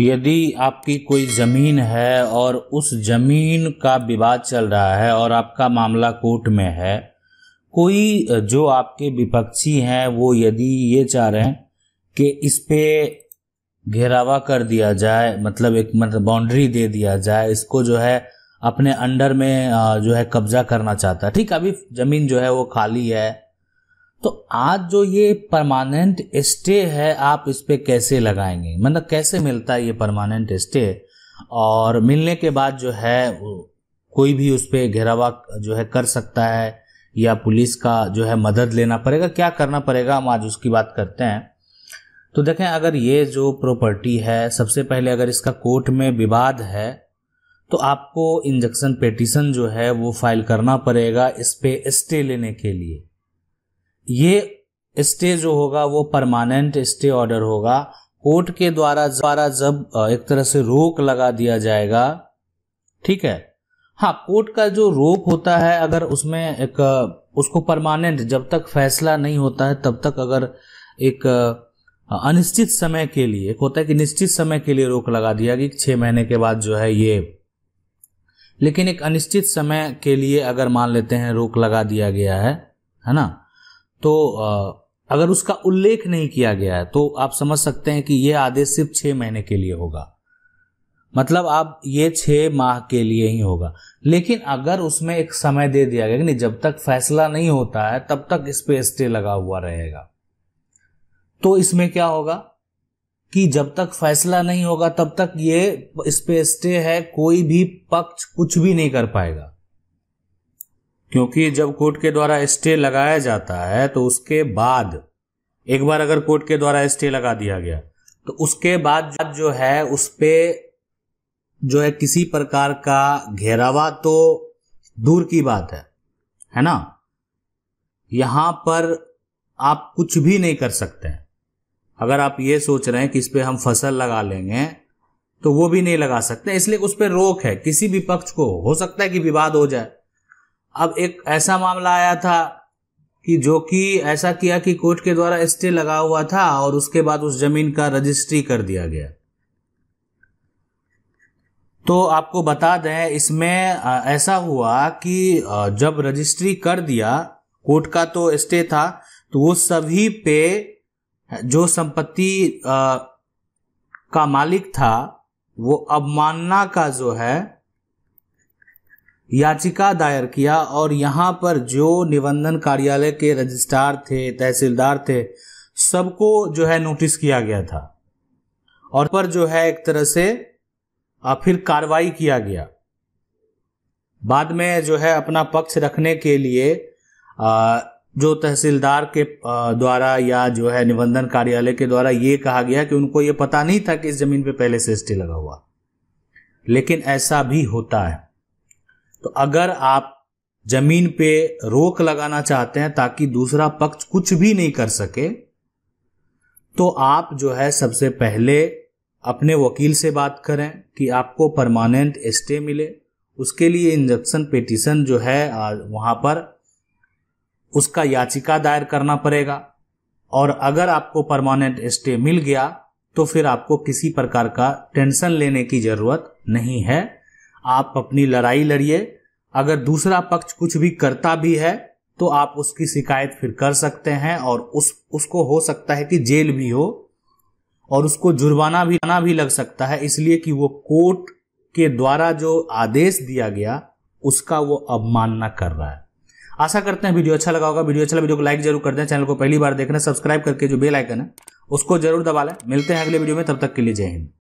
यदि आपकी कोई ज़मीन है और उस ज़मीन का विवाद चल रहा है और आपका मामला कोर्ट में है कोई जो आपके विपक्षी हैं वो यदि ये चाह रहे हैं कि इस पे घेरावा कर दिया जाए मतलब एक मतलब बाउंड्री दे दिया जाए इसको जो है अपने अंडर में जो है कब्जा करना चाहता है ठीक अभी ज़मीन जो है वो खाली है तो आज जो ये परमानेंट स्टे है आप इस पर कैसे लगाएंगे मतलब कैसे मिलता है ये परमानेंट स्टे और मिलने के बाद जो है कोई भी उस पर घेरावा जो है कर सकता है या पुलिस का जो है मदद लेना पड़ेगा क्या करना पड़ेगा हम आज उसकी बात करते हैं तो देखें अगर ये जो प्रॉपर्टी है सबसे पहले अगर इसका कोर्ट में विवाद है तो आपको इंजेक्शन पेटिशन जो है वो फाइल करना पड़ेगा इस पे स्टे लेने के लिए ये स्टे जो होगा वो परमानेंट स्टे ऑर्डर होगा कोर्ट के द्वारा द्वारा जब एक तरह से रोक लगा दिया जाएगा ठीक है हाँ कोर्ट का जो रोक होता है अगर उसमें एक उसको परमानेंट जब तक फैसला नहीं होता है तब तक अगर एक अनिश्चित समय के लिए एक होता है कि निश्चित समय के लिए रोक लगा दिया कि छह महीने के बाद जो है ये लेकिन एक अनिश्चित समय के लिए अगर मान लेते हैं रोक लगा दिया गया है है ना तो अगर उसका उल्लेख नहीं किया गया है तो आप समझ सकते हैं कि यह आदेश सिर्फ छह महीने के लिए होगा मतलब आप ये छह माह के लिए ही होगा लेकिन अगर उसमें एक समय दे दिया गया नहीं जब तक फैसला नहीं होता है तब तक इस पे स्टे लगा हुआ रहेगा तो इसमें क्या होगा कि जब तक फैसला नहीं होगा तब तक ये इस पे स्टे है कोई भी पक्ष कुछ भी नहीं कर पाएगा क्योंकि जब कोर्ट के द्वारा स्टे लगाया जाता है तो उसके बाद एक बार अगर कोर्ट के द्वारा स्टे लगा दिया गया तो उसके बाद जो है उस पर जो है किसी प्रकार का घेरावा तो दूर की बात है है ना यहां पर आप कुछ भी नहीं कर सकते हैं अगर आप ये सोच रहे हैं कि इस पर हम फसल लगा लेंगे तो वो भी नहीं लगा सकते इसलिए उस पर रोक है किसी भी पक्ष को हो सकता है कि विवाद हो जाए अब एक ऐसा मामला आया था कि जो कि ऐसा किया कि कोर्ट के द्वारा स्टे लगा हुआ था और उसके बाद उस जमीन का रजिस्ट्री कर दिया गया तो आपको बता दें इसमें ऐसा हुआ कि जब रजिस्ट्री कर दिया कोर्ट का तो स्टे था तो वो सभी पे जो संपत्ति का मालिक था वो अवमानना का जो है याचिका दायर किया और यहाँ पर जो निबंधन कार्यालय के रजिस्ट्रार थे तहसीलदार थे सबको जो है नोटिस किया गया था और पर जो है एक तरह से फिर कार्रवाई किया गया बाद में जो है अपना पक्ष रखने के लिए जो तहसीलदार के द्वारा या जो है निबंधन कार्यालय के द्वारा ये कहा गया कि उनको ये पता नहीं था कि इस जमीन पे पहले से एस लगा हुआ लेकिन ऐसा भी होता है तो अगर आप जमीन पे रोक लगाना चाहते हैं ताकि दूसरा पक्ष कुछ भी नहीं कर सके तो आप जो है सबसे पहले अपने वकील से बात करें कि आपको परमानेंट स्टे मिले उसके लिए इंजेक्शन पिटिशन जो है वहां पर उसका याचिका दायर करना पड़ेगा और अगर आपको परमानेंट स्टे मिल गया तो फिर आपको किसी प्रकार का टेंशन लेने की ज़रूरत नहीं है आप अपनी लड़ाई लड़िए अगर दूसरा पक्ष कुछ भी करता भी है तो आप उसकी शिकायत फिर कर सकते हैं और उस उसको हो सकता है कि जेल भी हो और उसको जुर्माना भी आना भी लग सकता है इसलिए कि वो कोर्ट के द्वारा जो आदेश दिया गया उसका वो अवमानना कर रहा है आशा करते हैं वीडियो अच्छा लगा होगा वीडियो अच्छा वीडियो को लाइक जरूर कर दें चैनल को पहली बार देखना सब्सक्राइब करके जो बेल आइकन है उसको जरूर दबा लें मिलते हैं अगले वीडियो में तब तक के लिए जय हिंद